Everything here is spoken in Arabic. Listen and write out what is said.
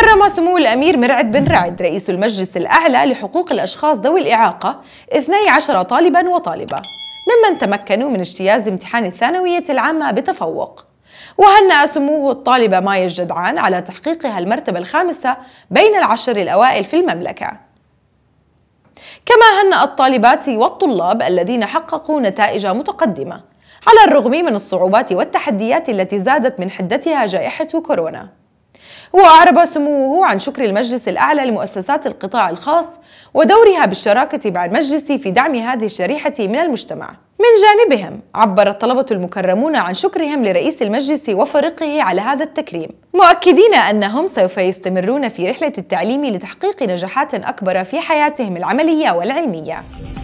كرم سمو الأمير مرعد بن رعد رئيس المجلس الأعلى لحقوق الأشخاص ذوي الإعاقة 12 طالبا وطالبة ممن تمكنوا من اجتياز امتحان الثانوية العامة بتفوق وهنأ سموه الطالبة مايا الجدعان على تحقيقها المرتبة الخامسة بين العشر الأوائل في المملكة كما هنأ الطالبات والطلاب الذين حققوا نتائج متقدمة على الرغم من الصعوبات والتحديات التي زادت من حدتها جائحة كورونا وأعرب سموه عن شكر المجلس الأعلى لمؤسسات القطاع الخاص ودورها بالشراكة مع المجلس في دعم هذه الشريحة من المجتمع من جانبهم عبر الطلبة المكرمون عن شكرهم لرئيس المجلس وفريقه على هذا التكريم مؤكدين أنهم سوف يستمرون في رحلة التعليم لتحقيق نجاحات أكبر في حياتهم العملية والعلمية